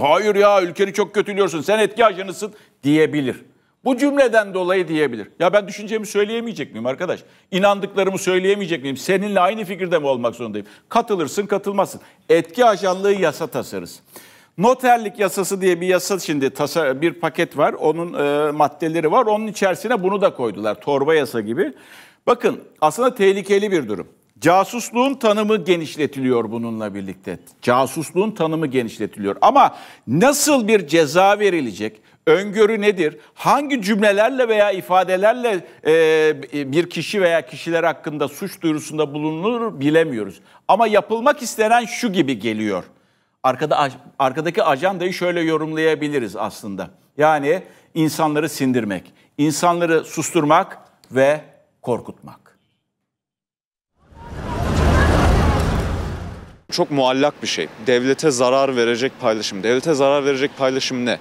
hayır ya ülkeni çok kötülüyorsun sen etki ajanısın diyebilir. Bu cümleden dolayı diyebilir. Ya ben düşüncemi söyleyemeyecek miyim arkadaş? İnandıklarımı söyleyemeyecek miyim? Seninle aynı fikirde mi olmak zorundayım? Katılırsın katılmazsın. Etki ajanlığı yasa tasarısı. Noterlik yasası diye bir yasa şimdi tasar bir paket var. Onun e, maddeleri var. Onun içerisine bunu da koydular. Torba yasa gibi. Bakın aslında tehlikeli bir durum. Casusluğun tanımı genişletiliyor bununla birlikte. Casusluğun tanımı genişletiliyor. Ama nasıl bir ceza verilecek? Öngörü nedir? Hangi cümlelerle veya ifadelerle e, bir kişi veya kişiler hakkında suç duyurusunda bulunur bilemiyoruz. Ama yapılmak istenen şu gibi geliyor. Arkada arkadaki ajandayı şöyle yorumlayabiliriz aslında. Yani insanları sindirmek, insanları susturmak ve korkutmak. Çok muallak bir şey. Devlete zarar verecek paylaşım. Devlete zarar verecek paylaşım ne?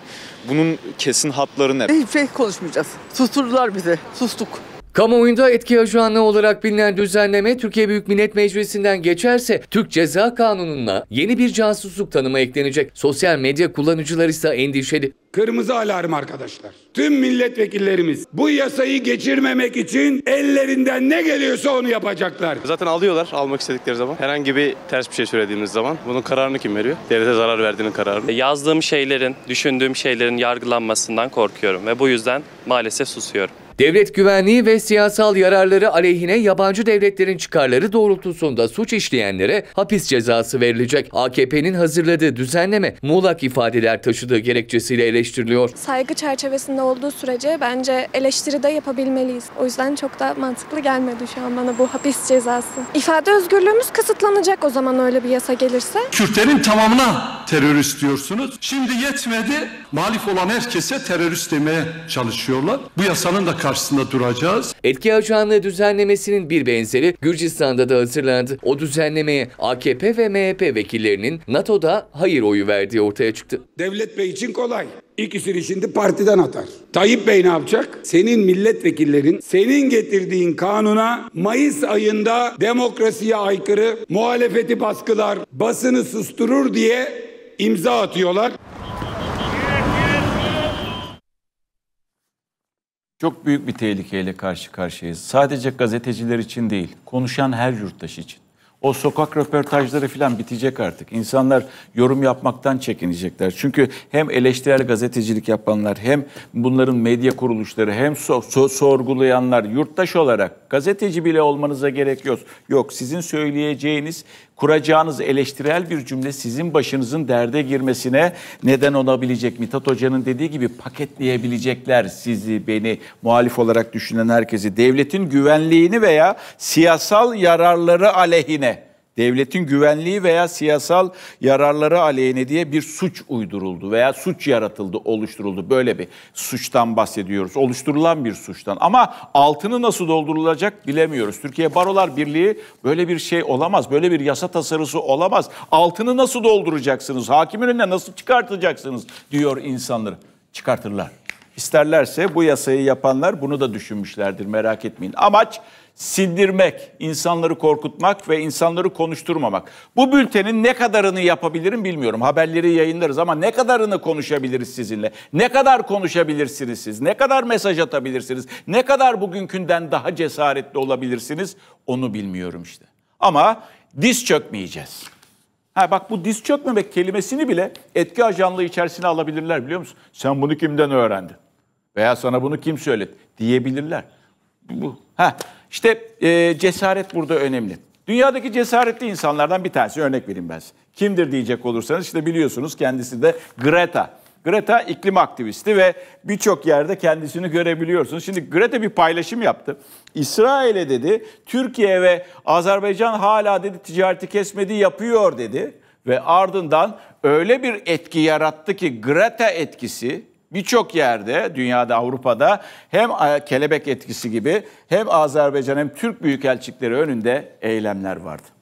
Bunun kesin hatları ne? Hiçbir şey konuşmayacağız. Susturdular bizi. Sustuk. Kamuoyunda etki ajanı olarak bilinen düzenleme Türkiye Büyük Millet Meclisi'nden geçerse Türk Ceza Kanunu'na yeni bir casusluk tanımı eklenecek. Sosyal medya kullanıcıları ise endişeli. Kırmızı alarm arkadaşlar. Tüm milletvekillerimiz bu yasayı geçirmemek için ellerinden ne geliyorsa onu yapacaklar. Zaten alıyorlar almak istedikleri zaman. Herhangi bir ters bir şey söylediğimiz zaman bunun kararını kim veriyor? Devlete zarar verdiğinin kararını. E, yazdığım şeylerin, düşündüğüm şeylerin yargılanmasından korkuyorum ve bu yüzden maalesef susuyorum. Devlet güvenliği ve siyasal yararları aleyhine yabancı devletlerin çıkarları doğrultusunda suç işleyenlere hapis cezası verilecek. AKP'nin hazırladığı düzenleme muğlak ifadeler taşıdığı gerekçesiyle eleştiriliyor. Saygı çerçevesinde olduğu sürece bence eleştiri de yapabilmeliyiz. O yüzden çok da mantıklı gelmedi şu an bana bu hapis cezası. İfade özgürlüğümüz kısıtlanacak o zaman öyle bir yasa gelirse. Kürtlerin tamamına terörist diyorsunuz. Şimdi yetmedi malif olan herkese terörist demeye çalışıyorlar. Bu yasanın da karşısında duracağız. Etki ocağını düzenlemesinin bir benzeri Gürcistan'da da hazırlandı. O düzenlemeye AKP ve MHP vekillerinin NATO'da hayır oyu verdiği ortaya çıktı. Devlet Bey için kolay. İkisini şimdi partiden atar. Tayyip Bey ne yapacak? Senin milletvekillerin senin getirdiğin kanuna Mayıs ayında demokrasiye aykırı muhalefeti baskılar, basını susturur diye imza atıyorlar. Çok büyük bir tehlikeyle karşı karşıyayız. Sadece gazeteciler için değil, konuşan her yurttaş için o sokak röportajları falan bitecek artık. İnsanlar yorum yapmaktan çekinecekler. Çünkü hem eleştirel gazetecilik yapanlar hem bunların medya kuruluşları hem so- so- sorgulayanlar yurttaş olarak gazeteci bile olmanıza gerek yok. Yok sizin söyleyeceğiniz kuracağınız eleştirel bir cümle sizin başınızın derde girmesine neden olabilecek. Mithat Hoca'nın dediği gibi paketleyebilecekler sizi, beni, muhalif olarak düşünen herkesi. Devletin güvenliğini veya siyasal yararları aleyhine devletin güvenliği veya siyasal yararları aleyhine diye bir suç uyduruldu veya suç yaratıldı, oluşturuldu. Böyle bir suçtan bahsediyoruz. Oluşturulan bir suçtan. Ama altını nasıl doldurulacak bilemiyoruz. Türkiye Barolar Birliği böyle bir şey olamaz. Böyle bir yasa tasarısı olamaz. Altını nasıl dolduracaksınız? Hakimin önüne nasıl çıkartacaksınız diyor insanları. Çıkartırlar. İsterlerse bu yasayı yapanlar bunu da düşünmüşlerdir merak etmeyin. Amaç sindirmek, insanları korkutmak ve insanları konuşturmamak. Bu bültenin ne kadarını yapabilirim bilmiyorum. Haberleri yayınlarız ama ne kadarını konuşabiliriz sizinle? Ne kadar konuşabilirsiniz siz? Ne kadar mesaj atabilirsiniz? Ne kadar bugünkünden daha cesaretli olabilirsiniz? Onu bilmiyorum işte. Ama diz çökmeyeceğiz. Ha bak bu diz çökmemek kelimesini bile etki ajanlığı içerisine alabilirler biliyor musun? Sen bunu kimden öğrendin? Veya sana bunu kim söyledi diyebilirler. Bu. Ha işte e, cesaret burada önemli. Dünyadaki cesaretli insanlardan bir tanesi örnek vereyim ben size. Kimdir diyecek olursanız işte biliyorsunuz kendisi de Greta. Greta iklim aktivisti ve birçok yerde kendisini görebiliyorsunuz. Şimdi Greta bir paylaşım yaptı. İsrail'e dedi, Türkiye ve Azerbaycan hala dedi ticareti kesmedi yapıyor dedi. Ve ardından öyle bir etki yarattı ki Greta etkisi birçok yerde dünyada Avrupa'da hem e, kelebek etkisi gibi hem Azerbaycan hem Türk büyükelçikleri önünde eylemler vardı.